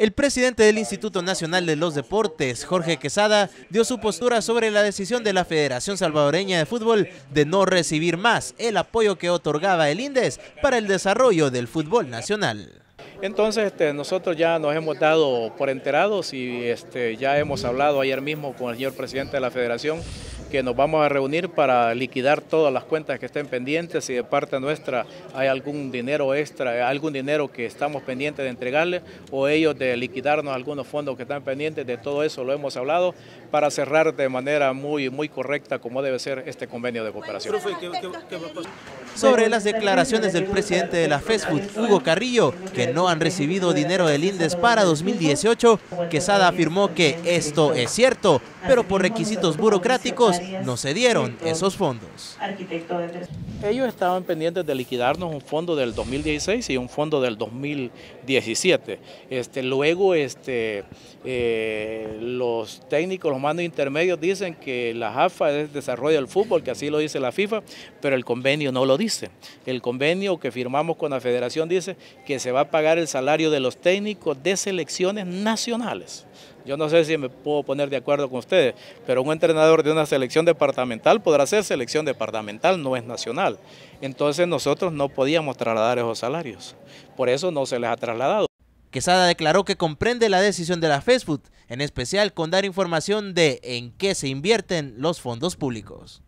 El presidente del Instituto Nacional de los Deportes, Jorge Quesada, dio su postura sobre la decisión de la Federación Salvadoreña de Fútbol de no recibir más el apoyo que otorgaba el INDES para el desarrollo del fútbol nacional. Entonces este, nosotros ya nos hemos dado por enterados y este, ya hemos hablado ayer mismo con el señor presidente de la federación que nos vamos a reunir para liquidar todas las cuentas que estén pendientes. Si de parte nuestra hay algún dinero extra, algún dinero que estamos pendientes de entregarle... o ellos de liquidarnos algunos fondos que están pendientes, de todo eso lo hemos hablado para cerrar de manera muy, muy correcta como debe ser este convenio de cooperación. Sobre las declaraciones del presidente de la FESFUT, Hugo Carrillo, que no han recibido dinero del INDES para 2018, Quesada afirmó que esto es cierto pero por requisitos burocráticos no se dieron esos fondos. Ellos estaban pendientes de liquidarnos un fondo del 2016 y un fondo del 2017. Este, luego este, eh, los técnicos, los mandos intermedios dicen que la JAFA es desarrollo del fútbol, que así lo dice la FIFA, pero el convenio no lo dice. El convenio que firmamos con la federación dice que se va a pagar el salario de los técnicos de selecciones nacionales yo no sé si me puedo poner de acuerdo con ustedes, pero un entrenador de una selección departamental podrá ser selección departamental, no es nacional. Entonces nosotros no podíamos trasladar esos salarios. Por eso no se les ha trasladado. Quesada declaró que comprende la decisión de la Facebook, en especial con dar información de en qué se invierten los fondos públicos.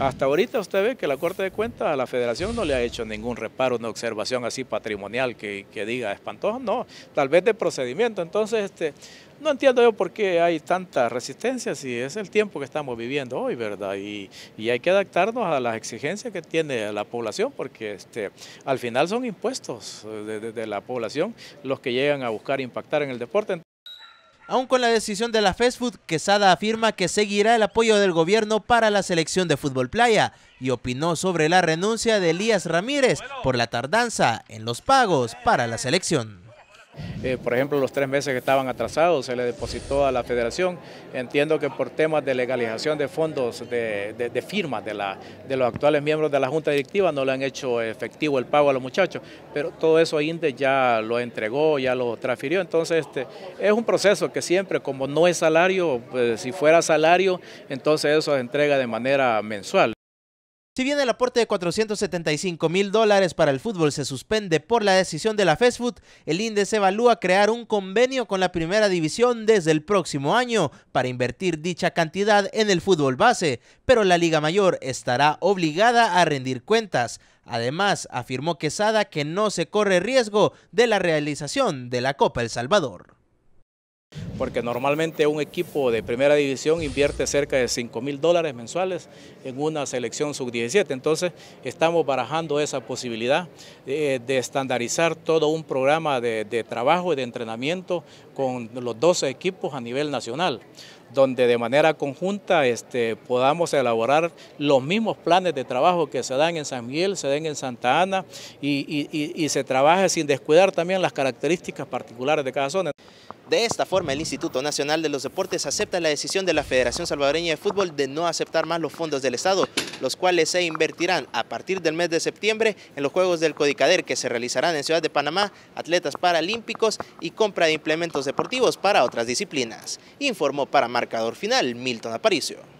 Hasta ahorita usted ve que la Corte de Cuentas a la Federación no le ha hecho ningún reparo, una observación así patrimonial que, diga espantoso, no, tal vez de procedimiento. Entonces, este, no entiendo yo por qué hay tanta resistencia si es el tiempo que estamos viviendo hoy, ¿verdad? Y, hay que adaptarnos a las exigencias que tiene la población, porque este, al final son impuestos eh, de la población los que llegan a buscar impactar en el deporte. Aún con la decisión de la Food, Quesada afirma que seguirá el apoyo del gobierno para la selección de fútbol playa y opinó sobre la renuncia de Elías Ramírez por la tardanza en los pagos para la selección. Eh, por ejemplo, los tres meses que estaban atrasados se le depositó a la federación. Entiendo que por temas de legalización de fondos de, de, de firmas de, de los actuales miembros de la Junta Directiva no le han hecho efectivo el pago a los muchachos, pero todo eso INDE ya lo entregó, ya lo transfirió. Entonces, este, es un proceso que siempre, como no es salario, pues, si fuera salario, entonces eso se entrega de manera mensual. Si bien el aporte de 475 mil dólares para el fútbol se suspende por la decisión de la FESFUT, el INDES evalúa crear un convenio con la primera división desde el próximo año para invertir dicha cantidad en el fútbol base, pero la Liga Mayor estará obligada a rendir cuentas. Además, afirmó Quesada que no se corre riesgo de la realización de la Copa El Salvador porque normalmente un equipo de primera división invierte cerca de 5 mil dólares mensuales en una selección sub-17. Entonces, estamos barajando esa posibilidad eh, de estandarizar todo un programa de, de trabajo y de entrenamiento con los 12 equipos a nivel nacional donde de manera conjunta este, podamos elaborar los mismos planes de trabajo que se dan en San Miguel, se den en Santa Ana y, y, se trabaje sin descuidar también las características particulares de cada zona. De esta forma, el Instituto Nacional de los Deportes acepta la decisión de la Federación Salvadoreña de Fútbol de no aceptar más los fondos del Estado los cuales se invertirán a partir del mes de septiembre en los Juegos del Codicader que se realizarán en Ciudad de Panamá, atletas paralímpicos y compra de implementos deportivos para otras disciplinas. Informó para Marcador Final Milton Aparicio.